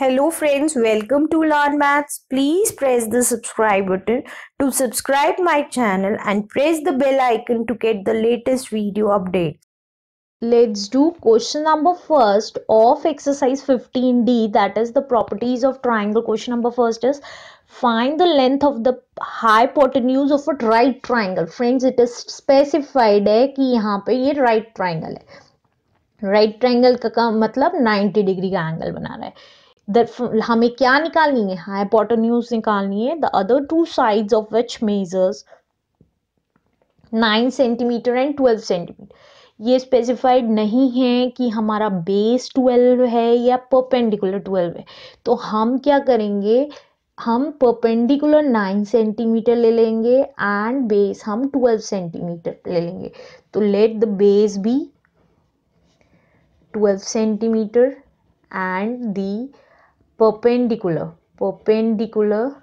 Hello friends, welcome to Learn Maths. Please press the subscribe button to subscribe my channel and press the bell icon to get the latest video updates. Let's do question number first of exercise 15D that is the properties of triangle. Question number first is find the length of the hypotenuse of a right triangle. Friends, it is specified that this is पे ये right triangle right triangle का, मतलब 90 degree का angle बना रहा है हमें क्या निकालनी है हाइपोटन्यूज निकालनी है the other two sides of which measures nine centimetre and twelve centimetre ये स्पेसिफाइड नहीं है कि हमारा बेस ट्वेल्व है या परपेंडिकुलर ट्वेल्व है तो हम क्या करेंगे हम परपेंडिकुलर नाइन सेंटीमीटर ले लेंगे एंड बेस हम ट्वेल्व सेंटीमीटर ले लेंगे तो let the base be twelve centimetre and the perpendicular perpendicular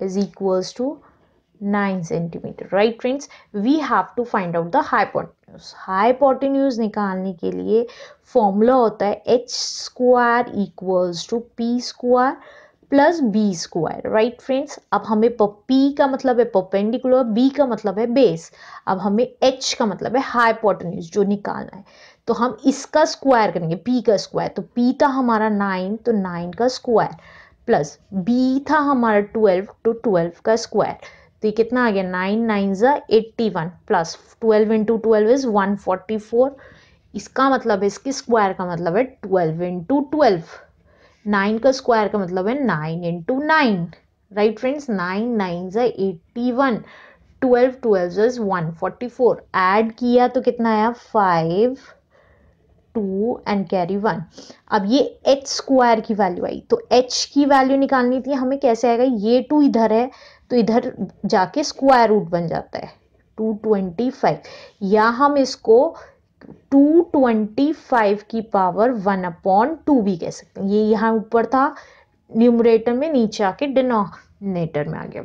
is equals to 9 cm right friends we have to find out the hypotenuse hypotenuse nikalne ke liye formula hota hai h square equals to p square plus B square right friends अब हमें P का मतलब है perpendicular B का मतलब है base अब हमें एच का मतलब है हाईपोटनिस जो निकालना है तो हम इसका स्क्वायर करेंगे पी का स्क्वायर तो पी था हमारा नाइन तो नाइन का स्क्वायर प्लस बी था हमारा ट्वेल्व तो ट्वेल्व का स्क्वायर तो ये कितना आ गया नाइन नाइन ज़ा eighty one plus twelve into twelve is one forty four इसका मतलब है इसके स्क्वायर का मतलब है ट्वेल्व इंटू ट्वेल्व नाइन का स्क्वायर का मतलब है nine into nine right friends nine nine ज़ा एट्टी वन ट्वेल्व ट्वेल्व ज़ा वन फोर्टी फोर ऐड किया तो कितना आया five two and carry one अब ये एच स्क्वायर की वैल्यू आई तो एच की वैल्यू निकालनी थी हमें कैसे आएगा ये टू इधर है तो इधर जाके स्क्वायर रूट बन जाता है टू ट्वेंटी फाइव या हम इसको टू ट्वेंटी फाइव की पावर वन अपॉन टू भी कह सकते हैं ये यहाँ ऊपर था न्यूमरेटर में नीचे आके डिनोमिनेटर में आ गया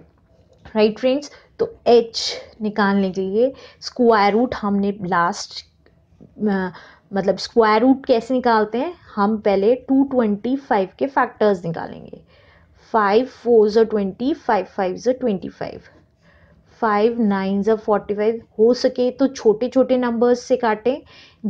राइट फ्रेंड्स तो एच निकालने के लिए स्क्वायर रूट हमने लास्ट मतलब स्क्वायर रूट कैसे निकालते हैं हम पहले टू ट्वेंटी फाइव के फैक्टर्स निकालेंगे फाइव फोर ज़ो ट्वेंटी फाइव फाइव ज़ो ट्वेंटी फाइव फाइव नाइन जब फोर्टी फाइव हो सके तो छोटे छोटे नंबर्स से काटें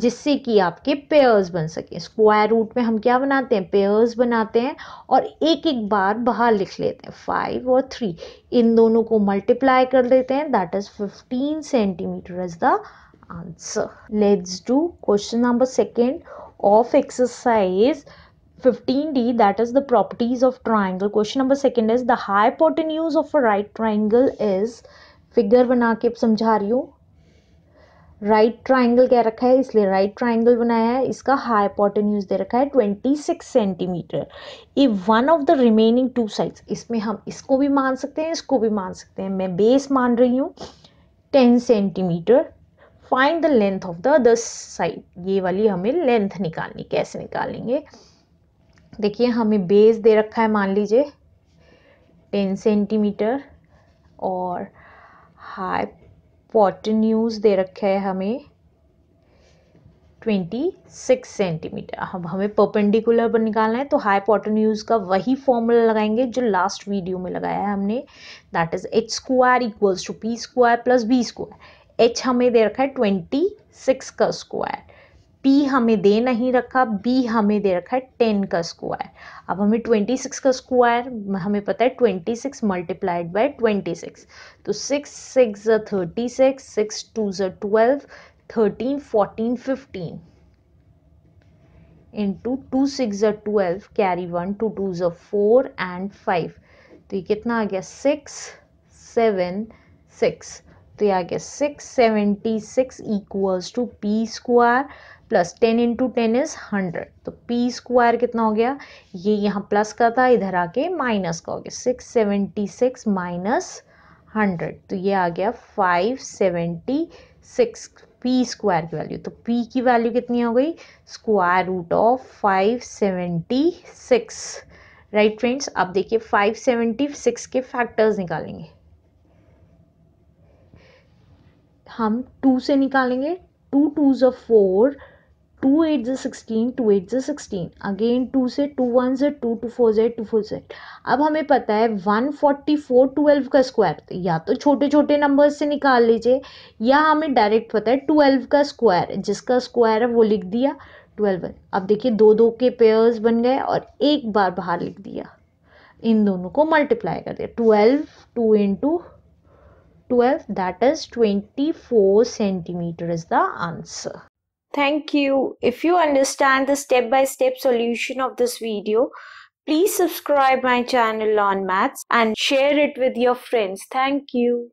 जिससे कि आपके पेयर्स बन सकें स्क्वायर रूट में हम क्या बनाते हैं पेयर्स बनाते हैं और एक एक बार बाहर लिख लेते हैं फाइव और थ्री इन दोनों को मल्टीप्लाई कर देते हैं that is fifteen centimetre is the answer let's do question number second of exercise 15d that is the properties of triangle question number second is the hypotenuse of a right triangle is figure बना के समझा रही हूँ right triangle कह रखा है इसलिए right triangle बनाया है इसका हाई यूज दे रखा है ट्वेंटी सिक्स सेंटीमीटर ये one of the remaining two sides इसमें हम इसको भी मान सकते हैं इसको भी मान सकते हैं मैं बेस मान रही हूँ ten centimetre find the length of the other side ये वाली हमें लेंथ निकालनी कैसे निकालेंगे देखिए हमें बेस दे रखा है मान लीजिए टेन सेंटीमीटर और हाई पॉटन्यूज दे रखा है हमें 26 सेंटीमीटर अब हमें परपेंडिकुलर पर निकालना है तो हाई पॉटन्यूज़ का वही फॉर्मूला लगाएंगे जो लास्ट वीडियो में लगाया है हमने that is H square equals to P square plus B square H हमें दे रखा है ट्वेंटी सिक्स का स्क्वायर पी हमें दे नहीं रखा बी हमें दे रखा है टेन का स्क्वायर अब हमें ट्वेंटी सिक्स का स्क्वायर हमें पता है twenty six multiplied by twenty six तो सिक्स सिक्स ज़ थर्टी सिक्स सिक्स टू ज़ twelve thirteen fourteen fifteen into two six ज़ twelve carry one two two ज़ फोर एंड फाइव तो ये कितना आ गया सिक्स सेवन सिक्स तो ये आ गया six seventy six equals to P square plus ten into ten is hundred तो पी स्क्वायर कितना हो गया ये यहाँ प्लस का था इधर आके माइनस का हो गया six seventy six minus hundred तो ये आ गया five seventy six P square की वैल्यू तो पी की वैल्यू कितनी हो गई square root of five seventy six right friends अब देखिए फाइव सेवेंटी सिक्स के फैक्टर्स निकालेंगे हम टू से निकालेंगे two twos of four two eight sixteen sixteen two eight sixteen sixteen again two से टू वन से टू टू फोर जेड टू फोर जेड अब हमें पता है वन फोर्टी फोर ट्वेल्व का स्क्वायर तो या तो छोटे छोटे नंबर से निकाल लीजिए या हमें डायरेक्ट पता है ट्वेल्व का स्क्वायर जिसका स्क्वायर है वो लिख दिया ट्वेल्व अब देखिए दो दो के पेयर्स बन गए और एक बार बाहर लिख दिया इन दोनों को मल्टीप्लाई कर दिया twelve two into twelve that is twenty four centimetre is the answer Thank you. If you understand the step-by-step -step solution of this video, please subscribe my channel on maths and share it with your friends. Thank you.